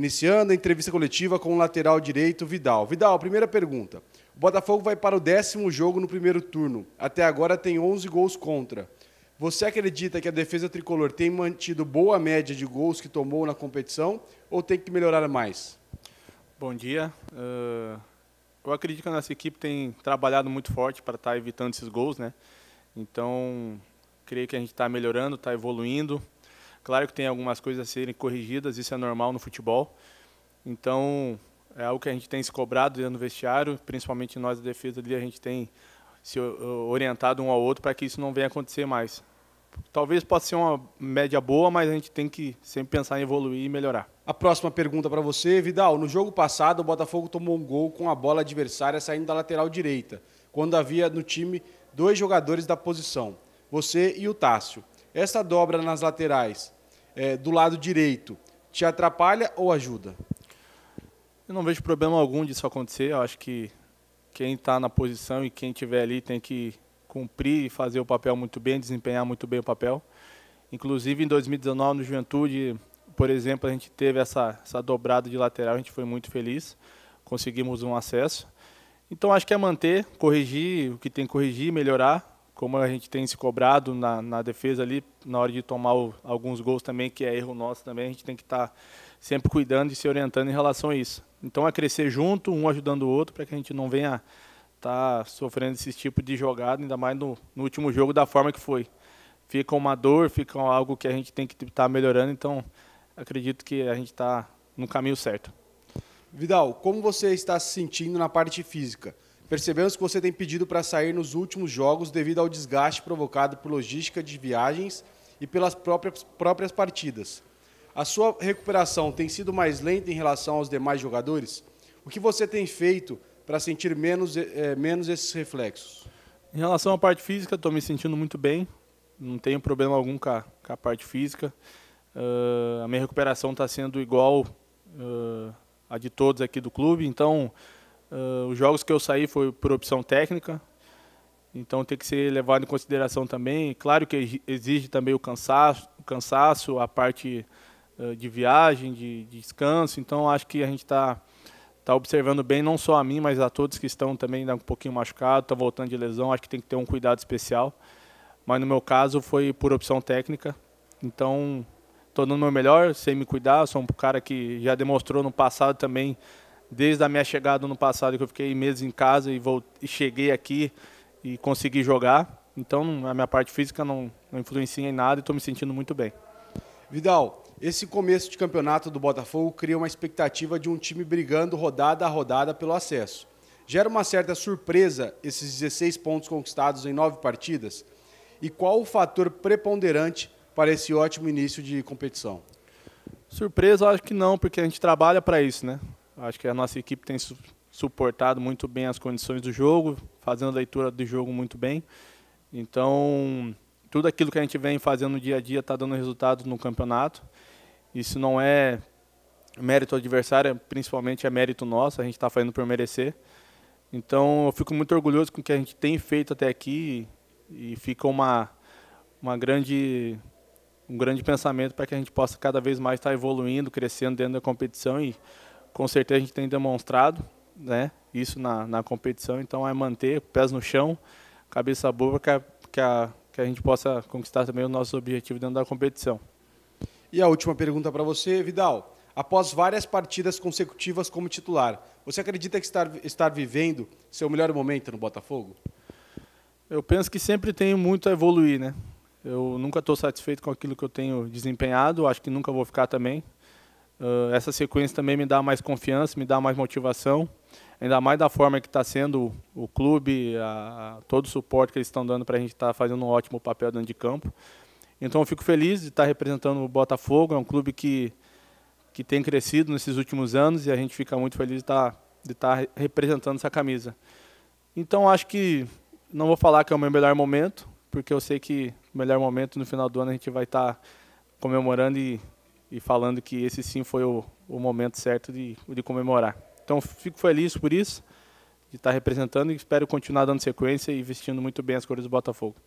iniciando a entrevista coletiva com o lateral direito Vidal. Vidal, primeira pergunta. O Botafogo vai para o décimo jogo no primeiro turno. Até agora tem 11 gols contra. Você acredita que a defesa tricolor tem mantido boa média de gols que tomou na competição ou tem que melhorar mais? Bom dia. Uh, eu acredito que a nossa equipe tem trabalhado muito forte para estar tá evitando esses gols, né? Então, creio que a gente está melhorando, está evoluindo. Claro que tem algumas coisas a serem corrigidas, isso é normal no futebol. Então, é algo que a gente tem se cobrado dentro do vestiário, principalmente nós da defesa ali, a gente tem se eh, orientado um ao outro para que isso não venha acontecer mais. Talvez possa ser uma média boa, mas a gente tem que sempre pensar em evoluir e melhorar. A próxima pergunta para você, Vidal. No jogo passado, o Botafogo tomou um gol com a bola adversária saindo da lateral direita, quando havia no time dois jogadores da posição, você e o Tássio. Essa dobra nas laterais é, do lado direito, te atrapalha ou ajuda? Eu não vejo problema algum disso acontecer. Eu acho que quem está na posição e quem estiver ali tem que cumprir e fazer o papel muito bem, desempenhar muito bem o papel. Inclusive, em 2019, no Juventude, por exemplo, a gente teve essa, essa dobrada de lateral, a gente foi muito feliz, conseguimos um acesso. Então, acho que é manter, corrigir o que tem que corrigir, melhorar, como a gente tem se cobrado na, na defesa ali, na hora de tomar o, alguns gols também, que é erro nosso também, a gente tem que estar tá sempre cuidando e se orientando em relação a isso. Então é crescer junto, um ajudando o outro, para que a gente não venha estar tá sofrendo esse tipo de jogada, ainda mais no, no, último jogo da forma que foi. Fica uma dor, fica algo que a gente tem que estar tá melhorando, então acredito que a gente está no caminho certo. Vidal, como você está se sentindo na parte física? Percebemos que você tem pedido para sair nos últimos jogos devido ao desgaste provocado por logística de viagens e pelas próprias, próprias partidas. A sua recuperação tem sido mais lenta em relação aos demais jogadores? O que você tem feito para sentir menos, é, menos esses reflexos? Em relação à parte física, estou me sentindo muito bem. Não tenho problema algum com a, com a parte física. Uh, a minha recuperação está sendo igual uh, a de todos aqui do clube. Então, Uh, os jogos que eu saí foi por opção técnica, então tem que ser levado em consideração também. Claro que exige também o cansaço, o cansaço a parte uh, de viagem, de, de, descanso. Então acho que a gente está tá observando bem, não só a mim, mas a todos que estão também um pouquinho machucados, estão tá voltando de lesão. Acho que tem que ter um cuidado especial. Mas no meu caso foi por opção técnica. Então estou no meu melhor, sem me cuidar. Sou um cara que já demonstrou no passado também desde a minha chegada no passado, que eu fiquei meses em casa e, voltei, e cheguei aqui e consegui jogar. Então, a minha parte física não, não influencia em nada e estou me sentindo muito bem. Vidal, esse começo de campeonato do Botafogo cria uma expectativa de um time brigando rodada a rodada pelo acesso. Gera uma certa surpresa esses 16 pontos conquistados em nove partidas? E qual o fator preponderante para esse ótimo início de competição? Surpresa, acho que não, porque a gente trabalha para isso, né? Acho que a nossa equipe tem su suportado muito bem as condições do jogo, fazendo a leitura do jogo muito bem. Então, tudo aquilo que a gente vem fazendo no dia a dia está dando resultado no campeonato. Isso não é mérito adversário, principalmente é mérito nosso, a gente está fazendo por merecer. Então, eu fico muito orgulhoso com o que a gente tem feito até aqui e fica uma, uma grande um grande pensamento para que a gente possa cada vez mais estar tá evoluindo, crescendo dentro da competição e com certeza a gente tem demonstrado né, isso na, na competição, então é manter pés no chão, cabeça boa, que a, que, a, que a gente possa conquistar também o nosso objetivo dentro da competição. E a última pergunta para você, Vidal. Após várias partidas consecutivas como titular, você acredita que estar, estar vivendo seu melhor momento no Botafogo? Eu penso que sempre tenho muito a evoluir, né? Eu nunca estou satisfeito com aquilo que eu tenho desempenhado, acho que nunca vou ficar também. Uh, essa sequência também me dá mais confiança, me dá mais motivação, ainda mais da forma que está sendo o, clube, a, a, todo o suporte que eles estão dando para a gente estar tá fazendo um ótimo papel dentro de campo. Então eu fico feliz de estar tá representando o Botafogo, é um clube que, que tem crescido nesses últimos anos e a gente fica muito feliz de estar, tá, de tá estar representando essa camisa. Então acho que não vou falar que é o meu melhor momento, porque eu sei que o melhor momento no final do ano a gente vai estar tá comemorando e e falando que esse sim foi o, o momento certo de, de comemorar. Então fico feliz por isso, de estar representando e espero continuar dando sequência e vestindo muito bem as cores do Botafogo.